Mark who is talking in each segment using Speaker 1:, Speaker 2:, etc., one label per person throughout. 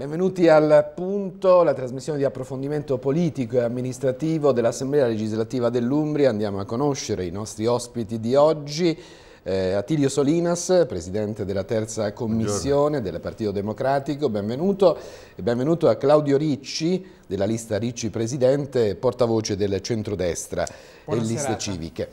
Speaker 1: Benvenuti al punto, la trasmissione di approfondimento politico e amministrativo dell'Assemblea legislativa dell'Umbria. Andiamo a conoscere i nostri ospiti di oggi. Eh, Attilio Solinas, presidente della terza commissione Buongiorno. del Partito Democratico, benvenuto. E benvenuto a Claudio Ricci, della lista Ricci Presidente, portavoce del centrodestra Buona e serata. liste civiche.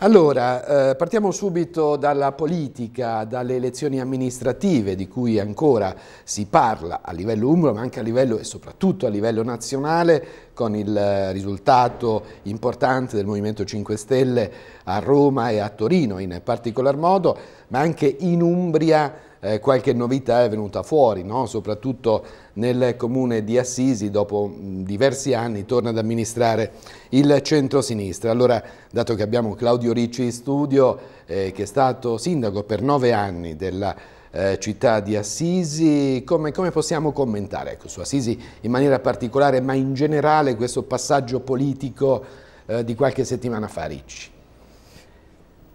Speaker 1: Allora, eh, partiamo subito dalla politica, dalle elezioni amministrative di cui ancora si parla a livello umbro ma anche a livello e soprattutto a livello nazionale con il eh, risultato importante del Movimento 5 Stelle a Roma e a Torino in particolar modo, ma anche in Umbria eh, qualche novità è venuta fuori, no? soprattutto nel comune di Assisi dopo diversi anni torna ad amministrare il centro-sinistra. Allora, dato che abbiamo Claudio Ricci in studio, eh, che è stato sindaco per nove anni della eh, città di Assisi, come, come possiamo commentare ecco, su Assisi in maniera particolare, ma in generale questo passaggio politico eh, di qualche settimana fa, Ricci?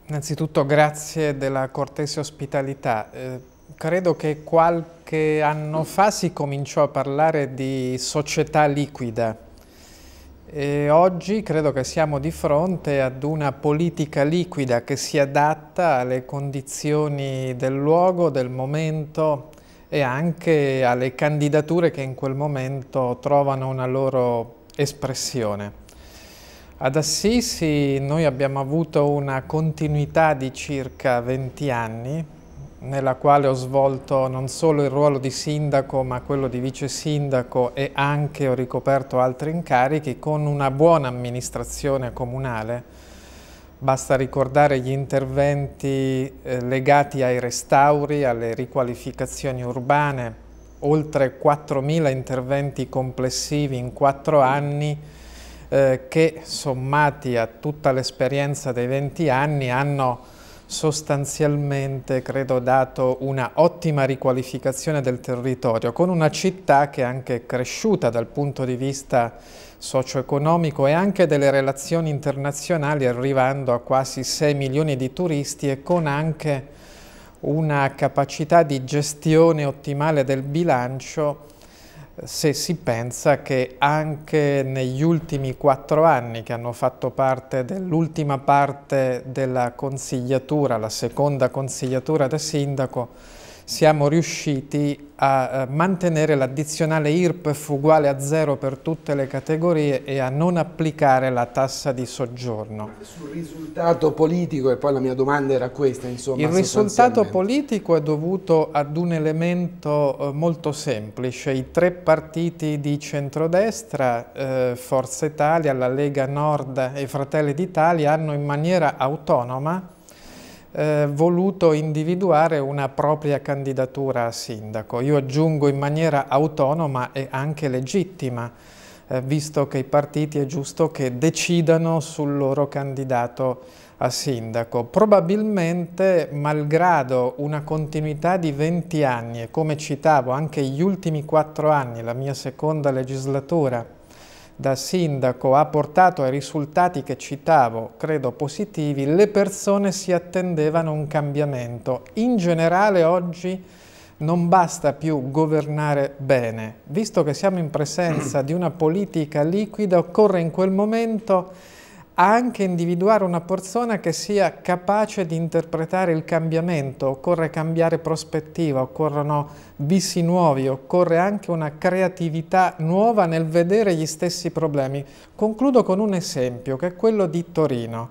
Speaker 2: Innanzitutto grazie della cortese ospitalità. Eh, credo che qualche anno fa si cominciò a parlare di società liquida e oggi credo che siamo di fronte ad una politica liquida che si adatta alle condizioni del luogo, del momento e anche alle candidature che in quel momento trovano una loro espressione. Ad Assisi noi abbiamo avuto una continuità di circa 20 anni nella quale ho svolto non solo il ruolo di sindaco ma quello di vice sindaco e anche ho ricoperto altri incarichi con una buona amministrazione comunale. Basta ricordare gli interventi eh, legati ai restauri, alle riqualificazioni urbane, oltre 4.000 interventi complessivi in quattro anni eh, che sommati a tutta l'esperienza dei 20 anni hanno sostanzialmente credo dato una ottima riqualificazione del territorio con una città che è anche cresciuta dal punto di vista socio-economico e anche delle relazioni internazionali arrivando a quasi 6 milioni di turisti e con anche una capacità di gestione ottimale del bilancio se si pensa che anche negli ultimi quattro anni che hanno fatto parte dell'ultima parte della consigliatura, la seconda consigliatura da sindaco, siamo riusciti a eh, mantenere l'addizionale IRPEF uguale a zero per tutte le categorie e a non applicare la tassa di soggiorno. Sul
Speaker 1: risultato politico, e poi la mia domanda era questa, insomma. Il risultato
Speaker 2: politico è dovuto ad un elemento eh, molto semplice. I tre partiti di centrodestra, eh, Forza Italia, la Lega Nord e Fratelli d'Italia, hanno in maniera autonoma eh, voluto individuare una propria candidatura a sindaco. Io aggiungo in maniera autonoma e anche legittima, eh, visto che i partiti è giusto che decidano sul loro candidato a sindaco. Probabilmente, malgrado una continuità di 20 anni, e come citavo anche gli ultimi 4 anni, la mia seconda legislatura, da sindaco ha portato ai risultati che citavo, credo positivi, le persone si attendevano un cambiamento. In generale oggi non basta più governare bene. Visto che siamo in presenza di una politica liquida, occorre in quel momento anche individuare una persona che sia capace di interpretare il cambiamento, occorre cambiare prospettiva, occorrono visi nuovi, occorre anche una creatività nuova nel vedere gli stessi problemi. Concludo con un esempio che è quello di Torino.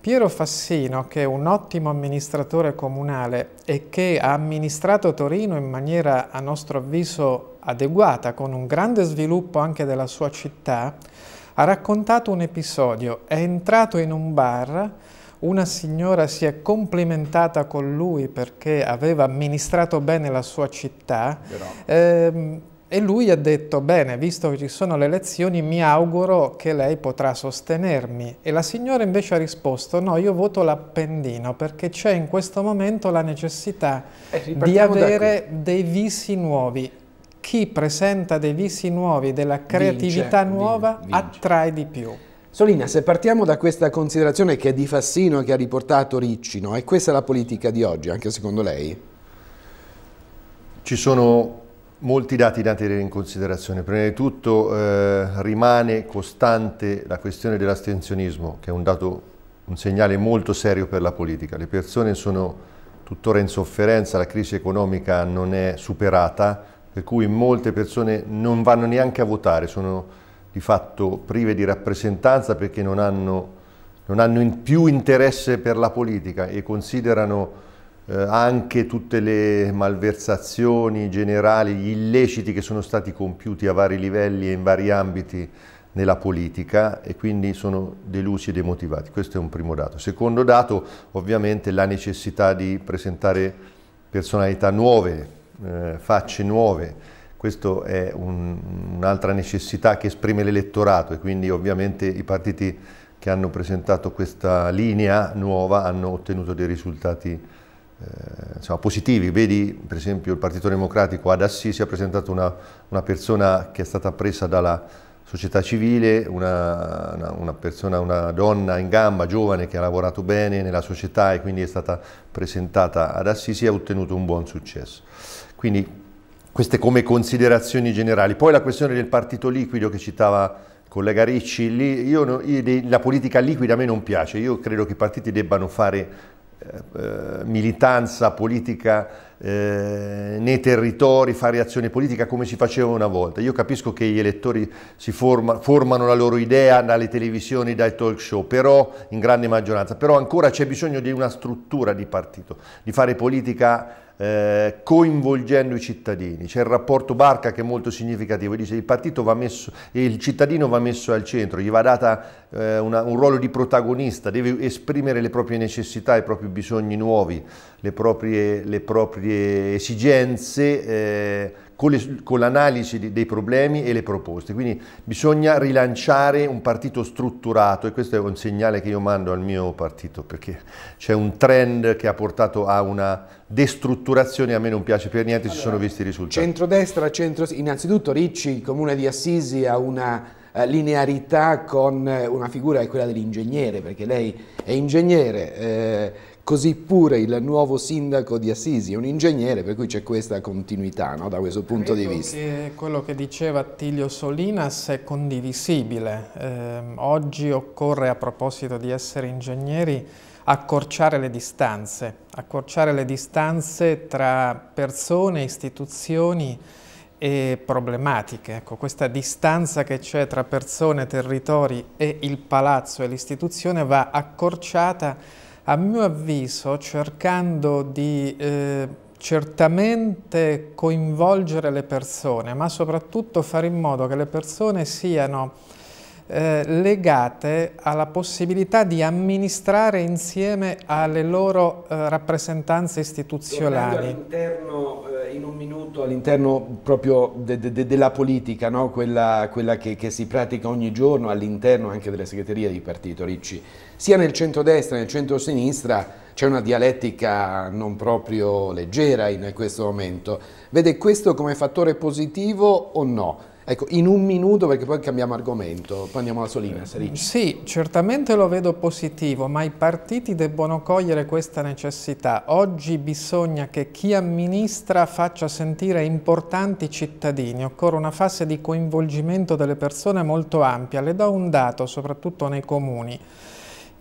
Speaker 2: Piero Fassino, che è un ottimo amministratore comunale e che ha amministrato Torino in maniera a nostro avviso adeguata, con un grande sviluppo anche della sua città, ha raccontato un episodio. È entrato in un bar, una signora si è complimentata con lui perché aveva amministrato bene la sua città. Ehm, e lui ha detto, bene, visto che ci sono le elezioni, mi auguro che lei potrà sostenermi. E la signora invece ha risposto, no, io voto l'Appendino perché c'è in questo momento la necessità eh, di avere dei visi nuovi chi presenta dei vizi nuovi, della creatività vince, nuova, vince. attrae di più. Solina,
Speaker 1: se partiamo da questa considerazione che è di Fassino che ha riportato Ricci, no? è questa la politica di oggi,
Speaker 3: anche secondo lei? Ci sono molti dati da tenere in considerazione. Prima di tutto eh, rimane costante la questione dell'astensionismo, che è un, dato, un segnale molto serio per la politica. Le persone sono tuttora in sofferenza, la crisi economica non è superata, per cui molte persone non vanno neanche a votare, sono di fatto prive di rappresentanza perché non hanno, non hanno in più interesse per la politica e considerano eh, anche tutte le malversazioni generali, gli illeciti che sono stati compiuti a vari livelli e in vari ambiti nella politica e quindi sono delusi e demotivati. Questo è un primo dato. Secondo dato, ovviamente, la necessità di presentare personalità nuove, eh, facce nuove. Questa è un'altra necessità che esprime l'elettorato e quindi ovviamente i partiti che hanno presentato questa linea nuova hanno ottenuto dei risultati eh, insomma, positivi. Vedi per esempio il Partito Democratico ad Assisi ha presentato una, una persona che è stata presa dalla società civile, una, una, una, persona, una donna in gamba, giovane, che ha lavorato bene nella società e quindi è stata presentata ad Assisi e ha ottenuto un buon successo. Quindi queste come considerazioni generali. Poi la questione del partito liquido che citava il collega Ricci, lì, io, la politica liquida a me non piace, io credo che i partiti debbano fare eh, militanza politica eh, nei territori, fare azione politica come si faceva una volta. Io capisco che gli elettori si forma, formano la loro idea dalle televisioni, dai talk show, però in grande maggioranza, però ancora c'è bisogno di una struttura di partito, di fare politica eh, coinvolgendo i cittadini. C'è il rapporto barca che è molto significativo, dice il partito va messo, il cittadino va messo al centro, gli va data eh, una, un ruolo di protagonista, deve esprimere le proprie necessità, i propri bisogni nuovi, le proprie, le proprie esigenze. Eh, con, l'analisi dei problemi e le proposte. Quindi bisogna rilanciare un partito strutturato e questo è un segnale che io mando al mio partito perché c'è un trend che ha portato a una destrutturazione, a me non piace per niente, allora, si sono visti i risultati. Centrodestra, centro... innanzitutto
Speaker 1: Ricci, il comune di Assisi ha una eh, linearità con eh, una figura che è quella dell'ingegnere, perché lei è ingegnere. Eh Così pure il nuovo sindaco di Assisi è un ingegnere, per cui c'è questa continuità no? da questo punto Credo di vista.
Speaker 2: Che quello che diceva Attilio Solinas è condivisibile. Eh, oggi occorre, a proposito di essere ingegneri, accorciare le distanze, accorciare le distanze tra persone, istituzioni e problematiche. Ecco, questa distanza che c'è tra persone, territori e il palazzo e l'istituzione va accorciata a mio avviso cercando di eh, certamente coinvolgere le persone, ma soprattutto fare in modo che le persone siano eh, legate alla possibilità di amministrare insieme alle loro eh, rappresentanze istituzionali. All'interno
Speaker 1: eh, in un minuto all'interno proprio de, de, de della politica, no? quella, quella che, che, si pratica ogni giorno all'interno anche della segreteria di partito Ricci, sia nel centrodestra che nel centrosinistra c'è una dialettica non proprio leggera in questo momento. Vede questo come fattore positivo o
Speaker 2: no? Ecco, in un minuto, perché poi cambiamo argomento, poi andiamo alla Solina. Sì, certamente lo vedo positivo, ma i partiti debbono cogliere questa necessità. Oggi bisogna che chi amministra faccia sentire importanti cittadini, occorre una fase di coinvolgimento delle persone molto ampia. Le do un dato, soprattutto nei comuni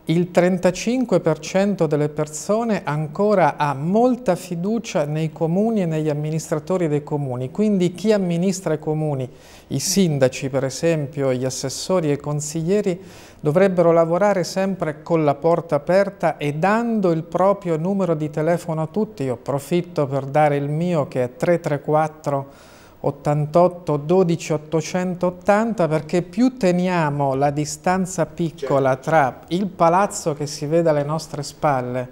Speaker 2: il 35% delle persone ancora ha molta fiducia nei comuni e negli amministratori dei comuni, quindi chi amministra i comuni, i sindaci per esempio, gli assessori e i consiglieri dovrebbero lavorare sempre con la porta aperta e dando il proprio numero di telefono a tutti. Io approfitto per dare il mio che è 334 88 12 880 perché più teniamo la distanza piccola certo. tra il palazzo che si vede alle nostre spalle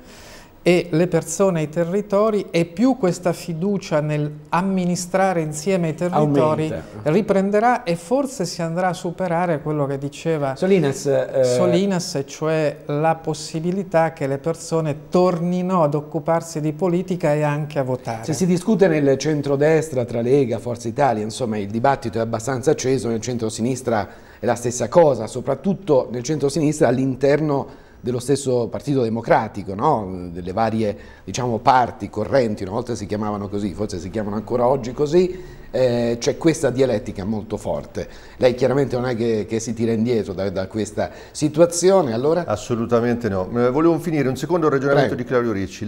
Speaker 2: e le persone e i territori e più questa fiducia nell'amministrare insieme i territori Aumenta. riprenderà e forse si andrà a superare quello che diceva Solinas, eh... Solinas, cioè la possibilità che le persone tornino ad occuparsi di politica e anche a votare. Se cioè,
Speaker 1: si discute nel centrodestra tra Lega, Forza Italia, insomma il dibattito è abbastanza acceso, nel centrosinistra è la stessa cosa, soprattutto nel centrosinistra all'interno dello stesso Partito Democratico, no? delle varie diciamo, parti correnti, una volta si chiamavano così, forse si chiamano ancora oggi così, eh, c'è questa dialettica molto forte. Lei chiaramente non è che, che si tira indietro da, da, questa situazione,
Speaker 3: allora? Assolutamente no. Eh, volevo finire un secondo ragionamento Prego. di Claudio Ricci.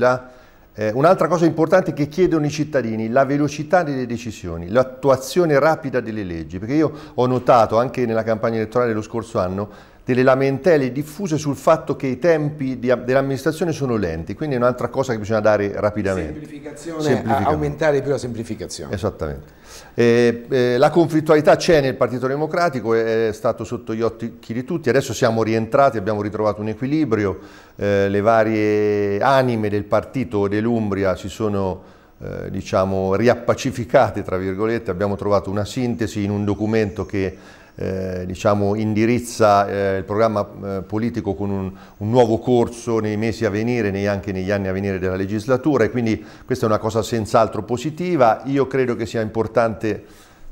Speaker 3: Eh, Un'altra cosa importante che chiedono i cittadini, la velocità delle decisioni, l'attuazione rapida delle leggi, perché io ho notato anche nella campagna elettorale dello scorso anno delle lamentele diffuse sul fatto che i tempi dell'amministrazione sono lenti, quindi è un'altra cosa che bisogna dare rapidamente. Semplificazione, semplificazione. aumentare più la semplificazione. Esattamente. Eh, eh, la conflittualità c'è nel Partito Democratico, è stato sotto gli occhi di tutti, adesso siamo rientrati, abbiamo ritrovato un equilibrio, eh, le varie anime del partito dell'Umbria si sono eh, diciamo riappacificate, tra virgolette, abbiamo trovato una sintesi in un documento che eh, diciamo, indirizza eh, il programma eh, politico con un, un, nuovo corso nei mesi a venire, nei, anche negli anni a venire della legislatura e quindi questa è una cosa senz'altro positiva. Io credo che sia importante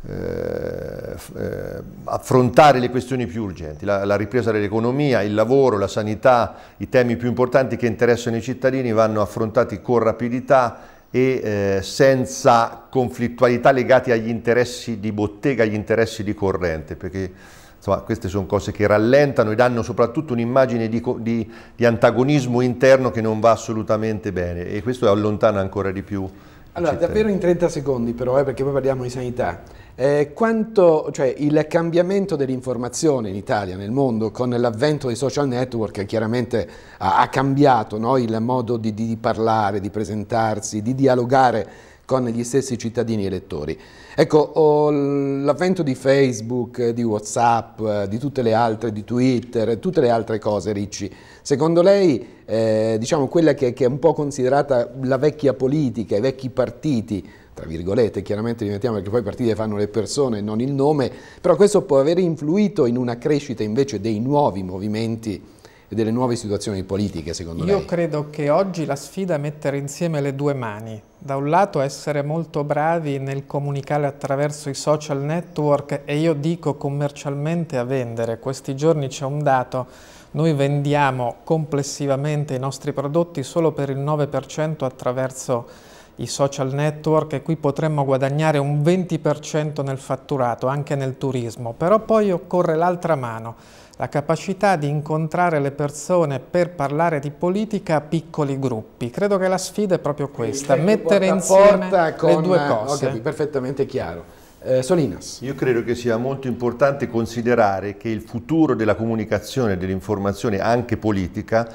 Speaker 3: eh, eh, affrontare le questioni più urgenti, la, la ripresa dell'economia, il lavoro, la sanità, i temi più importanti che interessano i cittadini vanno affrontati con rapidità e eh, senza conflittualità legate agli interessi di bottega, agli interessi di corrente, perché insomma, queste sono cose che rallentano e danno soprattutto un'immagine di, di, di, antagonismo interno che non va assolutamente bene e questo allontana ancora di più.
Speaker 1: Allora, davvero in 30 secondi però, eh, perché poi parliamo di sanità. Eh, quanto, cioè, il cambiamento dell'informazione in Italia, nel mondo, con l'avvento dei social network, chiaramente ha, ha cambiato no? il modo di, di parlare, di presentarsi, di dialogare con gli stessi cittadini elettori. Ecco, l'avvento di Facebook, di Whatsapp, di tutte le altre, di Twitter, tutte le altre cose, Ricci, secondo lei, eh, diciamo, quella che, che, è un po' considerata la vecchia politica, i vecchi partiti, tra virgolette, chiaramente li mettiamo perché poi partite fanno le persone e non il nome, però questo può aver influito in una crescita invece dei nuovi movimenti e delle nuove situazioni politiche, secondo Io Io
Speaker 2: credo che oggi la sfida è mettere insieme le due mani. Da un lato essere molto bravi nel comunicare attraverso i social network e io dico commercialmente a vendere. Questi giorni c'è un dato, noi vendiamo complessivamente i nostri prodotti solo per il 9% attraverso i social network e qui potremmo guadagnare un 20% nel fatturato, anche nel turismo, però poi occorre l'altra mano, la capacità di incontrare le persone per parlare di politica a piccoli gruppi. Credo che la sfida è proprio questa, mettere insieme con, le due cose. Ok, perfettamente chiaro.
Speaker 3: Eh, Solinas. Io credo che sia molto importante considerare che il futuro della comunicazione e dell'informazione anche politica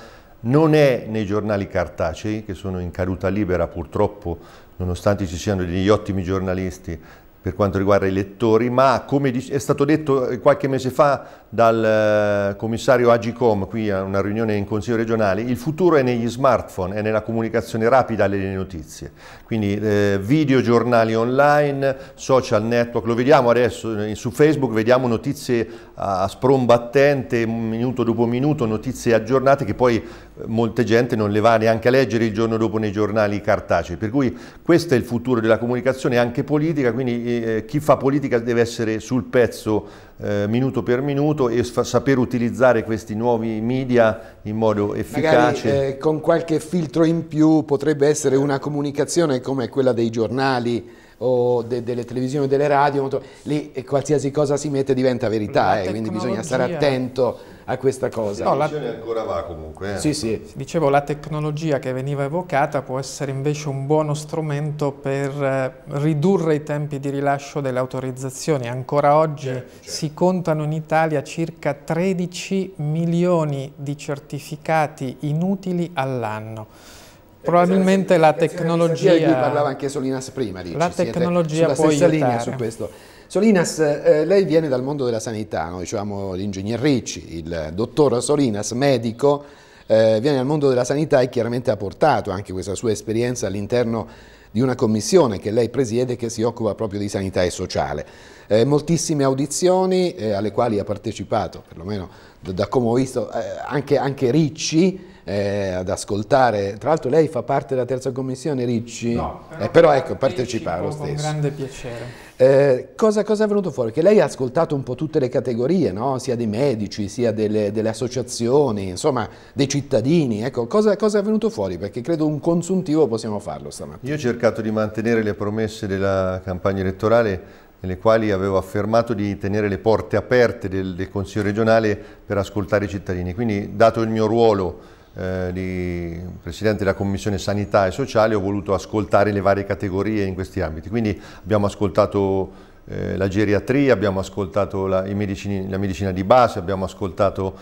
Speaker 3: non è nei giornali cartacei, che sono in caduta libera purtroppo, nonostante ci siano degli ottimi giornalisti per quanto riguarda i lettori, ma come è stato detto eh, qualche mese fa dal eh, commissario Agicom, qui a una riunione in Consiglio regionale, il futuro è negli smartphone, è nella comunicazione rapida delle notizie. Quindi eh, video, giornali online, social network, lo vediamo adesso eh, su Facebook, vediamo notizie a sprombattente, minuto dopo minuto, notizie aggiornate che poi molte gente non le va neanche a leggere il giorno dopo nei giornali cartacei, per cui questo è il futuro della comunicazione anche politica, quindi eh, chi fa politica deve essere sul pezzo eh, minuto per minuto e saper utilizzare questi nuovi media in modo efficace. Magari,
Speaker 1: eh, con qualche filtro in più potrebbe essere una comunicazione come quella dei giornali o de delle televisioni, delle radio, lì eh, qualsiasi cosa si mette diventa verità, eh, quindi bisogna stare attento a questa cosa. No, la
Speaker 2: ancora
Speaker 3: va comunque.
Speaker 1: Eh. Sì,
Speaker 2: sì. Dicevo, la tecnologia che veniva evocata può essere invece un buono strumento per eh, ridurre i tempi di rilascio delle autorizzazioni. Ancora oggi certo, certo. si contano in Italia circa 13 milioni di certificati inutili all'anno eh, probabilmente la tecnologia di cui parlava
Speaker 1: anche Solinas prima dici, la tecnologia sulla può stessa aiutarmi. linea su questo Solinas, eh, lei viene dal mondo della sanità, no? diciamo l'ingegner Ricci, il dottor Solinas, medico, eh, viene dal mondo della sanità e chiaramente ha portato anche questa sua esperienza all'interno di una commissione che lei presiede che si occupa proprio di sanità e sociale. Eh, moltissime audizioni eh, alle quali ha partecipato, perlomeno da, da come ho visto, eh, anche, anche Ricci, eh, ad ascoltare. Tra l'altro lei fa parte della terza commissione, Ricci? No. Però, eh, però ecco, partecipa lo stesso. Con grande
Speaker 2: piacere.
Speaker 1: Eh, cosa, cosa, è venuto fuori? Che lei ha ascoltato un po' tutte le categorie, no? sia dei medici, sia delle, delle, associazioni, insomma dei cittadini. Ecco, cosa, cosa, è venuto fuori? Perché credo un consuntivo possiamo farlo
Speaker 3: stamattina. Io ho cercato di mantenere le promesse della campagna elettorale nelle quali avevo affermato di tenere le porte aperte del, del Consiglio regionale per ascoltare i cittadini. Quindi, dato il mio ruolo eh, di Presidente della Commissione Sanità e Sociale ho voluto ascoltare le varie categorie in questi ambiti. Quindi abbiamo ascoltato eh, la geriatria, abbiamo ascoltato la, medicini, la, medicina di base, abbiamo ascoltato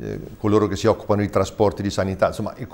Speaker 3: eh, coloro che si occupano di trasporti di sanità, insomma il,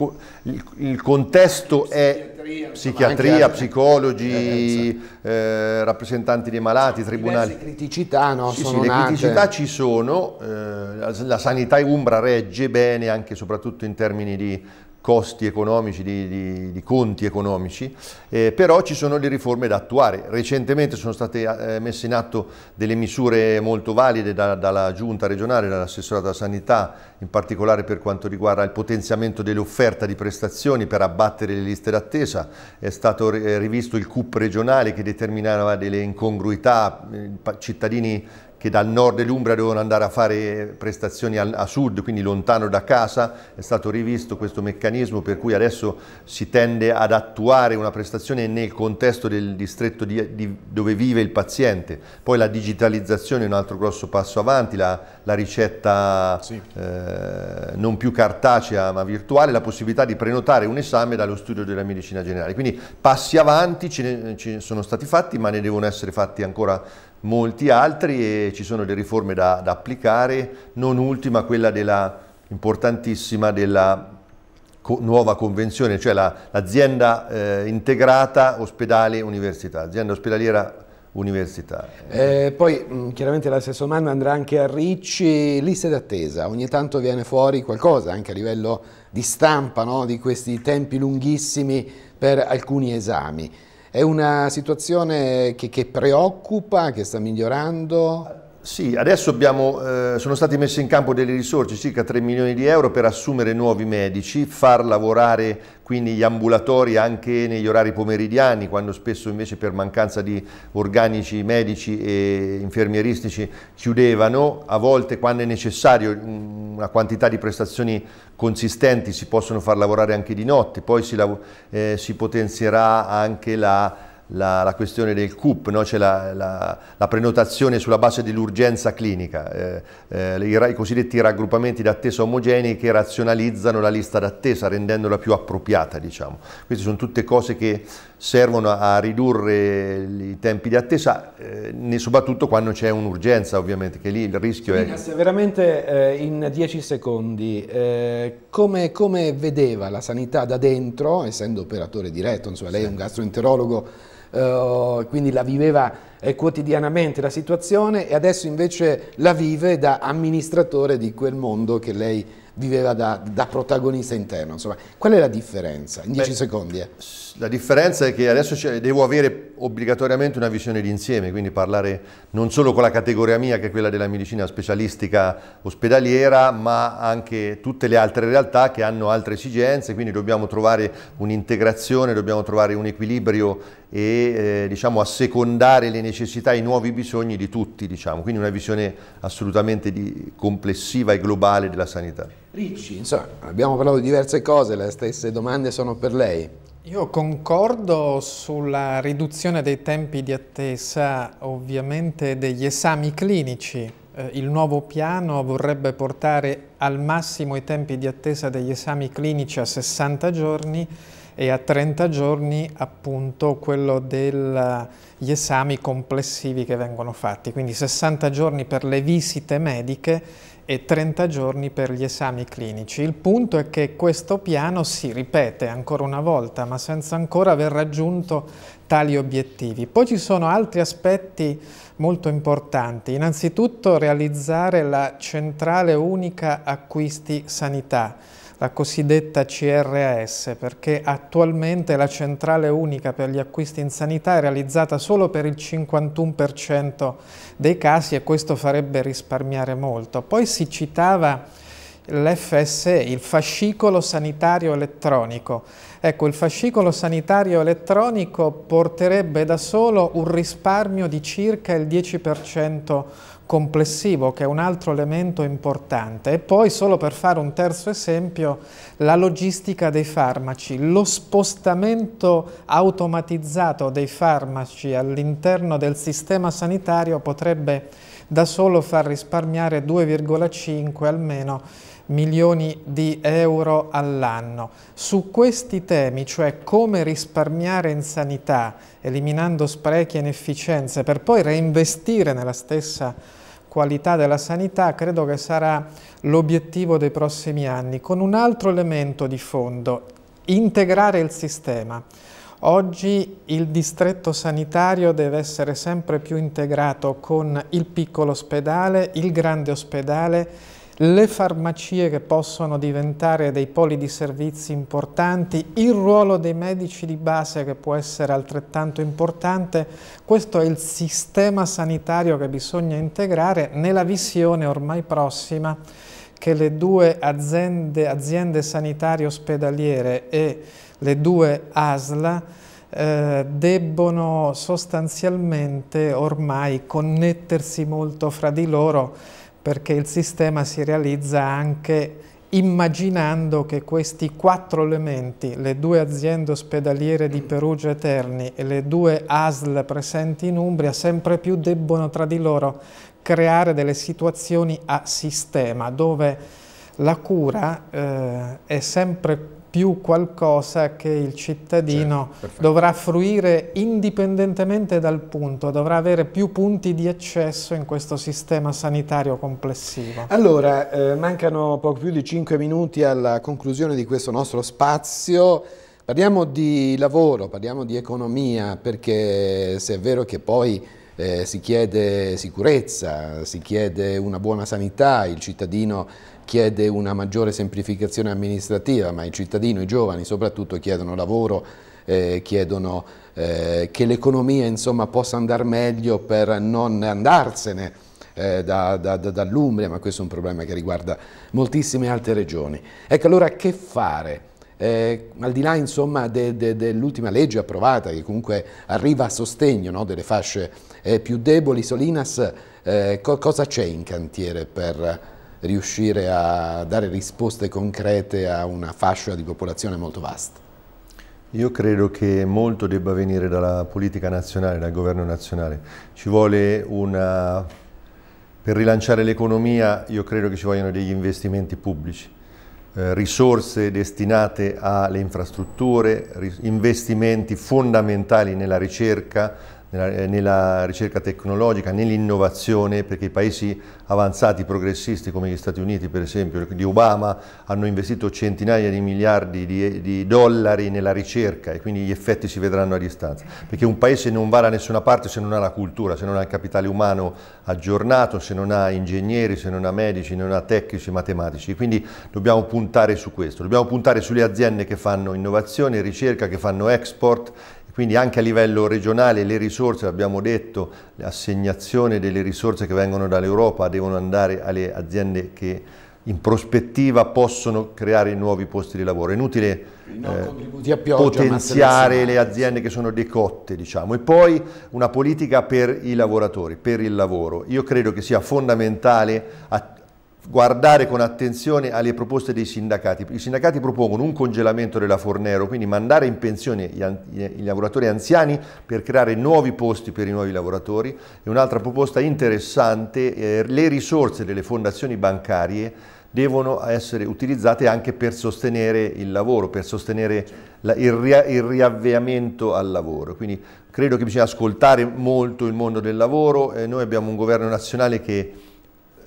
Speaker 3: il, il contesto psichiatria, è psichiatria, psicologi, eh, eh, rappresentanti dei malati, tribunali. Le
Speaker 1: criticità no, sì, sono sì, Le criticità
Speaker 3: ci sono, eh, la, la sanità umbra regge bene anche soprattutto in termini di costi economici, di, di, di conti economici, eh, però ci sono le riforme da attuare. Recentemente sono state eh, messe in atto delle misure molto valide da, dalla giunta regionale, dall'assessorato della sanità, in particolare per quanto riguarda il potenziamento dell'offerta di prestazioni per abbattere le liste d'attesa, è stato rivisto il CUP regionale che determinava delle incongruità, eh, cittadini che dal nord dell'Umbria devono andare a fare prestazioni al, a sud, quindi lontano da casa, è stato rivisto questo meccanismo per cui adesso si tende ad attuare una prestazione nel contesto del distretto di, di, dove vive il paziente. Poi la digitalizzazione è un altro grosso passo avanti, la, la ricetta sì. eh, non più cartacea ma virtuale, la possibilità di prenotare un esame dallo studio della medicina generale. Quindi passi avanti ce ne, ce ne sono stati fatti ma ne devono essere fatti ancora molti altri e ci sono le riforme da, da applicare, non ultima quella della, importantissima della co nuova convenzione, cioè l'azienda eh, integrata ospedale-università, azienda ospedaliera università.
Speaker 1: Eh, poi mm, chiaramente la stessa domanda andrà anche a Ricci, liste d'attesa, ogni tanto viene fuori qualcosa anche a livello di stampa no? di questi tempi lunghissimi per alcuni esami. È una situazione che, che preoccupa, che sta migliorando?
Speaker 3: Sì, adesso abbiamo, eh, sono state messe in campo delle risorse, circa 3 milioni di euro per assumere nuovi medici, far lavorare quindi gli ambulatori anche negli orari pomeridiani, quando spesso invece per mancanza di organici medici e infermieristici chiudevano, a volte quando è necessario una quantità di prestazioni consistenti si possono far lavorare anche di notte, poi si, eh, si potenzierà anche la la, la questione del CUP, no? c'è la, la, la, prenotazione sulla base dell'urgenza clinica, eh, eh, i, i, cosiddetti raggruppamenti d'attesa omogenei che razionalizzano la lista d'attesa rendendola più appropriata. Diciamo. Queste sono tutte cose che servono a ridurre i tempi di attesa, eh, soprattutto quando c'è un'urgenza ovviamente, che lì il rischio è... è...
Speaker 1: Veramente eh, in dieci secondi, eh, come, come vedeva la sanità da dentro, essendo operatore diretto, insomma, lei è un gastroenterologo, eh, quindi la viveva eh, quotidianamente la situazione e adesso invece la vive da amministratore di quel mondo che lei viveva da, da protagonista interno. Insomma, qual è la differenza? In 10 secondi. Eh.
Speaker 3: La differenza è che adesso devo avere obbligatoriamente una visione d'insieme, quindi parlare non solo con la categoria mia, che è quella della medicina specialistica ospedaliera, ma anche tutte le altre realtà che hanno altre esigenze, quindi dobbiamo trovare un'integrazione, dobbiamo trovare un equilibrio e eh, diciamo, assecondare le necessità e i nuovi bisogni di tutti, diciamo. quindi una visione assolutamente di, complessiva e globale della sanità. Ricci, insomma, abbiamo parlato di diverse cose, le stesse domande sono per lei.
Speaker 2: Io concordo sulla riduzione dei tempi di attesa ovviamente degli esami clinici. Eh, il nuovo piano vorrebbe portare al massimo i tempi di attesa degli esami clinici a 60 giorni e a 30 giorni appunto quello degli esami complessivi che vengono fatti, quindi 60 giorni per le visite mediche e 30 giorni per gli esami clinici. Il punto è che questo piano si ripete ancora una volta, ma senza ancora aver raggiunto tali obiettivi. Poi ci sono altri aspetti molto importanti. Innanzitutto realizzare la centrale unica acquisti sanità la cosiddetta CRAS, perché attualmente la centrale unica per gli acquisti in sanità è realizzata solo per il 51% dei casi e questo farebbe risparmiare molto. Poi si citava l'FSE, il fascicolo sanitario elettronico. Ecco, il fascicolo sanitario elettronico porterebbe da solo un risparmio di circa il 10% complessivo che è un altro elemento importante e poi solo per fare un terzo esempio la logistica dei farmaci, lo spostamento automatizzato dei farmaci all'interno del sistema sanitario potrebbe da solo far risparmiare 2,5 almeno milioni di euro all'anno. Su questi temi, cioè come risparmiare in sanità, eliminando sprechi e inefficienze, per poi reinvestire nella stessa qualità della sanità credo che sarà l'obiettivo dei prossimi anni, con un altro elemento di fondo, integrare il sistema. Oggi il distretto sanitario deve essere sempre più integrato con il piccolo ospedale, il grande ospedale, le farmacie che possono diventare dei poli di servizi importanti, il ruolo dei medici di base che può essere altrettanto importante, questo è il sistema sanitario che bisogna integrare nella visione ormai prossima che le due aziende, aziende sanitarie ospedaliere e le due ASLA eh, debbono sostanzialmente ormai connettersi molto fra di loro perché il sistema si realizza anche immaginando che questi quattro elementi, le due aziende ospedaliere di Perugia e Terni e le due ASL presenti in Umbria, sempre più debbono tra di loro creare delle situazioni a sistema, dove la cura eh, è sempre più qualcosa che il cittadino certo, dovrà fruire indipendentemente dal punto, dovrà avere più punti di accesso in questo sistema sanitario complessivo.
Speaker 1: Allora, eh, mancano poco più di 5 minuti alla conclusione di questo nostro spazio. Parliamo di lavoro, parliamo di economia, perché se è vero che poi eh, si chiede sicurezza, si chiede una buona sanità, il cittadino chiede una maggiore semplificazione amministrativa, ma i cittadini, i giovani soprattutto chiedono lavoro, eh, chiedono eh, che l'economia possa andare meglio per non andarsene eh, da, da, da, dall'Umbria, ma questo è un problema che riguarda moltissime altre regioni. Ecco allora che fare? Eh, al di là dell'ultima de, de legge approvata che comunque arriva a sostegno no, delle fasce eh, più deboli, Solinas, eh, co cosa c'è in cantiere per riuscire a dare risposte concrete a una fascia di popolazione molto vasta?
Speaker 3: Io credo che molto debba venire dalla politica nazionale, dal governo nazionale. Ci vuole una... Per rilanciare l'economia io credo che ci vogliono degli investimenti pubblici, eh, risorse destinate alle infrastrutture, investimenti fondamentali nella ricerca, nella, eh, nella ricerca tecnologica, nell'innovazione, perché i paesi avanzati, progressisti come gli Stati Uniti per esempio, di Obama, hanno investito centinaia di miliardi di, di dollari nella ricerca e quindi gli effetti si vedranno a distanza, perché un paese non va da nessuna parte se non ha la cultura, se non ha il capitale umano aggiornato, se non ha ingegneri, se non ha medici, se non ha tecnici, matematici, quindi dobbiamo puntare su questo, dobbiamo puntare sulle aziende che fanno innovazione, ricerca, che fanno export quindi anche a livello regionale le risorse, abbiamo detto, l'assegnazione delle risorse che vengono dall'Europa devono andare alle aziende che in prospettiva possono creare nuovi posti di lavoro. È inutile eh, pioggia, potenziare le aziende che sono decotte, diciamo. E poi una politica per i lavoratori, per il lavoro. Io credo che sia fondamentale guardare con attenzione alle proposte dei sindacati. I sindacati propongono un congelamento della Fornero, quindi mandare in pensione i lavoratori anziani per creare nuovi posti per i nuovi lavoratori e un'altra proposta interessante, eh, le risorse delle fondazioni bancarie devono essere utilizzate anche per sostenere il lavoro, per sostenere la, il, ria, il, riavviamento al lavoro. Quindi credo che bisogna ascoltare molto il mondo del lavoro, eh, noi abbiamo un governo nazionale che...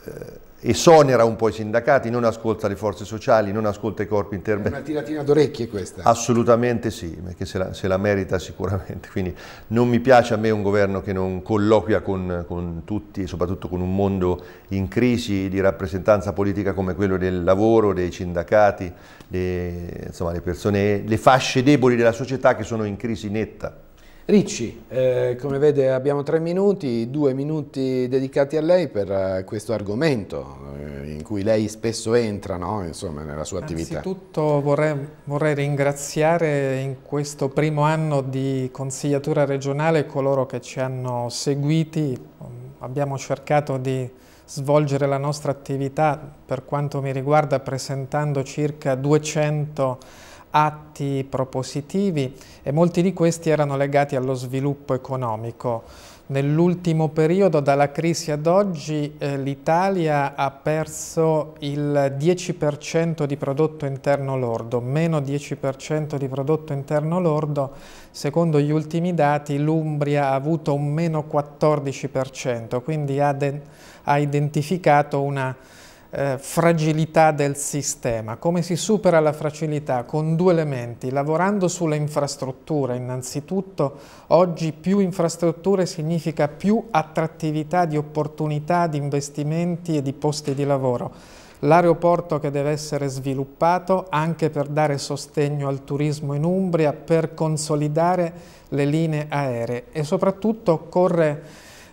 Speaker 3: Eh, esonera un po' i sindacati, non ascolta le forze sociali, non ascolta i corpi intermedi. Una
Speaker 1: tiratina d'orecchie questa.
Speaker 3: Assolutamente sì, perché se la, se la, merita sicuramente. Quindi non mi piace a me un governo che non colloquia con, con tutti, soprattutto con un mondo in crisi di rappresentanza politica come quello del lavoro, dei sindacati, le, insomma, le persone, le fasce deboli della società che sono in crisi netta. Ricci,
Speaker 1: eh, come vede abbiamo tre minuti, due minuti dedicati a lei per eh, questo argomento eh, in cui lei spesso entra no? Insomma, nella sua attività.
Speaker 2: Innanzitutto vorrei, vorrei, ringraziare in questo primo anno di consigliatura regionale coloro che ci hanno seguiti, abbiamo cercato di svolgere la nostra attività per quanto mi riguarda presentando circa 200 atti propositivi e molti di questi erano legati allo sviluppo economico. Nell'ultimo periodo, dalla crisi ad oggi, eh, l'Italia ha perso il 10% di prodotto interno lordo, meno 10% di prodotto interno lordo. Secondo gli ultimi dati l'Umbria ha avuto un meno 14%, quindi ha, ha identificato una eh, fragilità del sistema. Come si supera la fragilità? Con due elementi, lavorando sulle infrastrutture innanzitutto, oggi più infrastrutture significa più attrattività di opportunità di investimenti e di posti di lavoro l'aeroporto che deve essere sviluppato anche per dare sostegno al turismo in Umbria, per consolidare le linee aeree e soprattutto occorre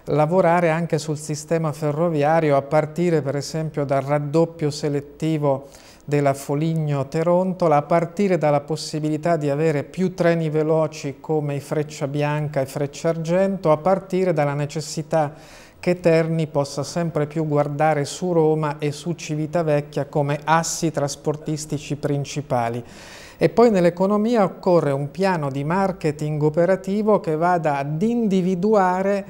Speaker 2: lavorare anche sul sistema ferroviario a partire per esempio dal raddoppio selettivo della Foligno-Terontola, a partire dalla possibilità di avere più treni veloci come i Freccia Bianca e Freccia Argento, a partire dalla necessità che Terni possa sempre più guardare su Roma e su Civitavecchia come assi trasportistici principali. E poi nell'economia occorre un piano di marketing operativo che vada ad individuare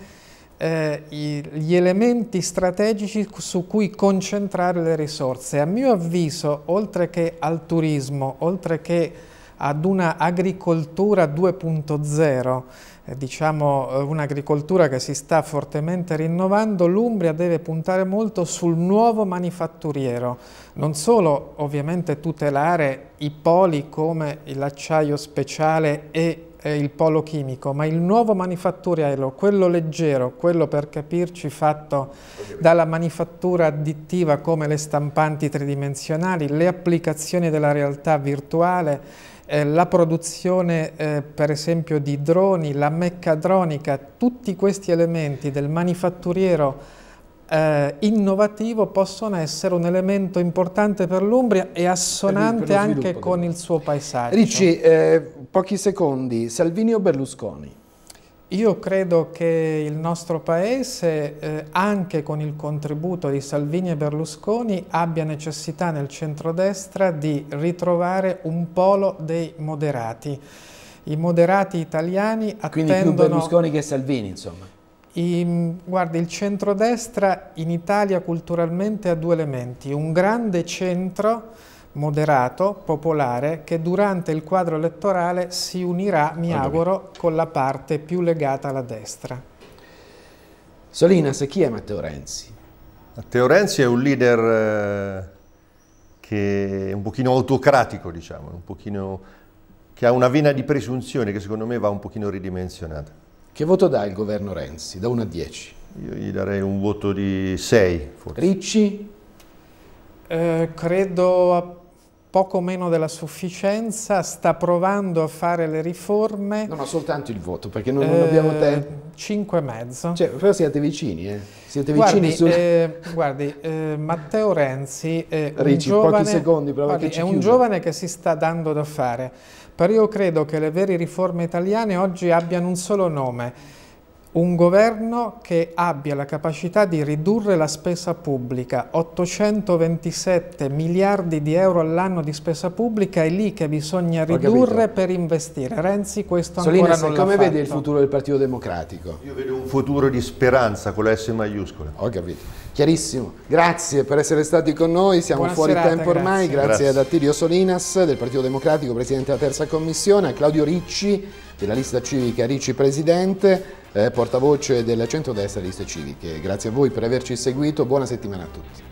Speaker 2: eh, gli elementi strategici su cui concentrare le risorse. A mio avviso, oltre che al turismo, oltre che ad una agricoltura 2.0, eh, diciamo eh, un'agricoltura che si sta fortemente rinnovando, l'Umbria deve puntare molto sul nuovo manifatturiero, non solo ovviamente tutelare i poli come l'acciaio speciale e è il polo chimico, ma il nuovo manifatturiero, quello leggero, quello per capirci fatto dalla manifattura additiva come le stampanti tridimensionali, le applicazioni della realtà virtuale, eh, la produzione eh, per esempio di droni, la meccadronica, tutti questi elementi del manifatturiero eh, innovativo possono essere un elemento importante per l'Umbria e assonante anche con diciamo. il suo paesaggio. Ricci,
Speaker 1: eh, pochi secondi, Salvini o Berlusconi?
Speaker 2: Io credo che il nostro Paese, eh, anche con il contributo di Salvini e Berlusconi, abbia necessità nel centrodestra di ritrovare un polo dei moderati. I moderati italiani attendono... Quindi più Berlusconi
Speaker 1: che Salvini, insomma.
Speaker 2: I, mm, guarda, il centrodestra in Italia culturalmente ha due elementi, un grande centro moderato, popolare, che durante il quadro elettorale si unirà, mi auguro, con la parte più legata alla destra. Solinas, chi è Matteo Renzi?
Speaker 3: Matteo Renzi è un leader eh, che è un pochino autocratico, diciamo, un pochino, che ha una vena di presunzione che secondo me va un pochino ridimensionata. Che voto dà il governo Renzi, da 1 a 10? Io gli darei un voto di 6, forse.
Speaker 2: Ricci? Eh, credo a poco meno della sufficienza, sta provando a fare le riforme. No, no, soltanto
Speaker 1: il voto, perché non, eh, non abbiamo tempo.
Speaker 2: 5 e mezzo. Cioè, però siete vicini, eh? Siete guardi, vicini sul... eh, guardi, eh, Matteo Renzi è, Ricci, un, giovane, secondi, guardi, è un giovane che si sta dando da fare però io credo che le vere riforme italiane oggi abbiano un solo nome, un governo che abbia la capacità di ridurre la spesa pubblica, 827 miliardi di euro all'anno di spesa pubblica è lì che bisogna ridurre per investire. Renzi questo Solina, ancora non l'ha come vede il futuro
Speaker 3: del Partito Democratico? Io vedo un futuro di speranza con la S maiuscola. Ho
Speaker 1: capito. Chiarissimo. Grazie per essere stati con noi, siamo Buona fuori serata, tempo ormai. Grazie, grazie ad Attilio Solinas del Partito Democratico, Presidente della Terza Commissione, a Claudio Ricci della lista civica Ricci Presidente eh, portavoce del centrodestra liste civiche. Grazie a voi per averci seguito, buona settimana a tutti.